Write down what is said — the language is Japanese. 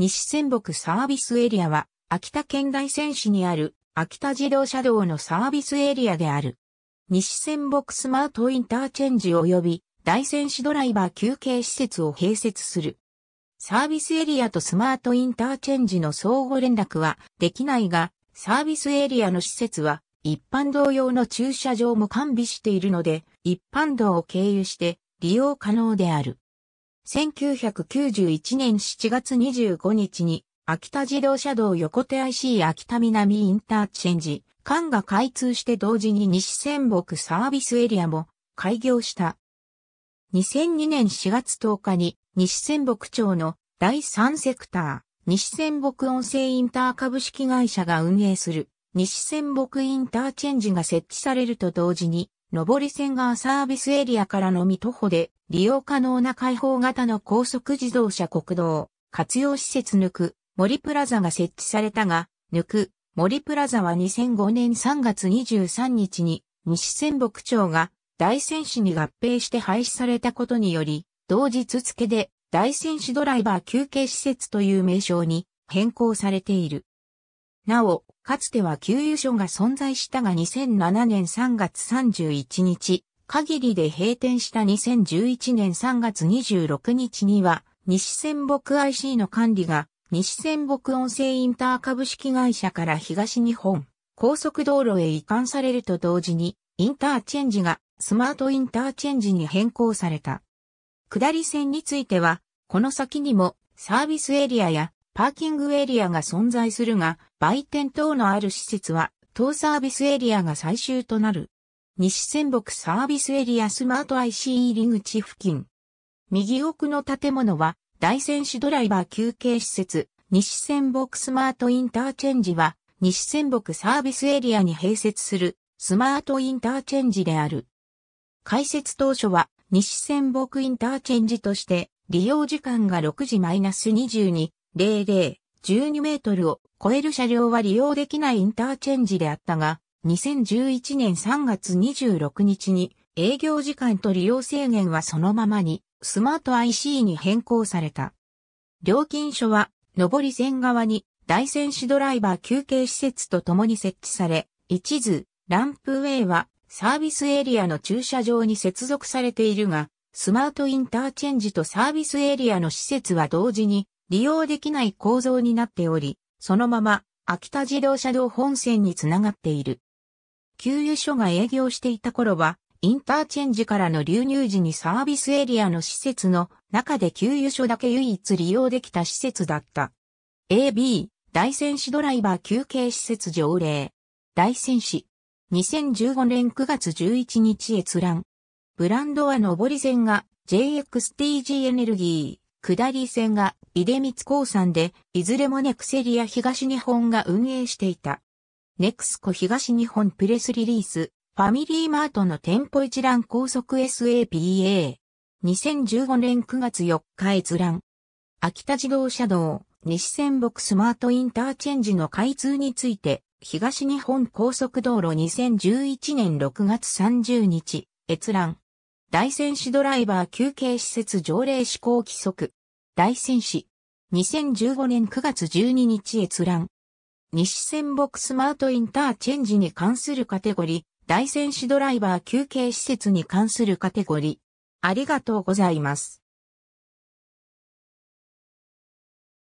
西仙北サービスエリアは、秋田県大仙市にある、秋田自動車道のサービスエリアである。西仙北スマートインターチェンジ及び、大仙市ドライバー休憩施設を併設する。サービスエリアとスマートインターチェンジの相互連絡はできないが、サービスエリアの施設は一般道用の駐車場も完備しているので、一般道を経由して利用可能である。1991年7月25日に、秋田自動車道横手 IC 秋田南インターチェンジ、間が開通して同時に西仙北サービスエリアも開業した。2002年4月10日に西仙北町の第3セクター、西仙北音声インター株式会社が運営する西仙北インターチェンジが設置されると同時に上り線がサービスエリアからのみ徒歩で利用可能な開放型の高速自動車国道、活用施設抜く、森プラザが設置されたが、抜く、森プラザは2005年3月23日に西仙北町が大仙市に合併して廃止されたことにより、同日付で大仙市ドライバー休憩施設という名称に変更されている。なお、かつては給油所が存在したが2007年3月31日、限りで閉店した2011年3月26日には、西仙北 IC の管理が、西仙北音声インター株式会社から東日本、高速道路へ移管されると同時に、インターチェンジがスマートインターチェンジに変更された。下り線については、この先にもサービスエリアやパーキングエリアが存在するが、売店等のある施設は、当サービスエリアが最終となる。西仙北サービスエリアスマート IC 入り口付近。右奥の建物は、大仙市ドライバー休憩施設、西仙北スマートインターチェンジは、西仙北サービスエリアに併設する、スマートインターチェンジである。開設当初は、西仙北インターチェンジとして、利用時間が6時マイナス22 12メートルを超える車両は利用できないインターチェンジであったが、2011年3月26日に営業時間と利用制限はそのままにスマート IC に変更された。料金所は上り線側に大仙市ドライバー休憩施設と共に設置され、一途、ランプウェイはサービスエリアの駐車場に接続されているが、スマートインターチェンジとサービスエリアの施設は同時に利用できない構造になっており、そのまま秋田自動車道本線につながっている。給油所が営業していた頃は、インターチェンジからの流入時にサービスエリアの施設の中で給油所だけ唯一利用できた施設だった。AB、大仙市ドライバー休憩施設条例。大仙市。2015年9月11日閲覧。ブランドは上り線が JXTG エネルギー、下り線が出光興産で、いずれもネクセリア東日本が運営していた。ネクスコ東日本プレスリリース、ファミリーマートの店舗一覧高速 SAPA。2015年9月4日閲覧。秋田自動車道、西仙北スマートインターチェンジの開通について、東日本高速道路2011年6月30日、閲覧。大仙市ドライバー休憩施設条例施行規則。大仙市、2015年9月12日閲覧。西仙北スマートインターチェンジに関するカテゴリー、大仙市ドライバー休憩施設に関するカテゴリー。ありがとうございます。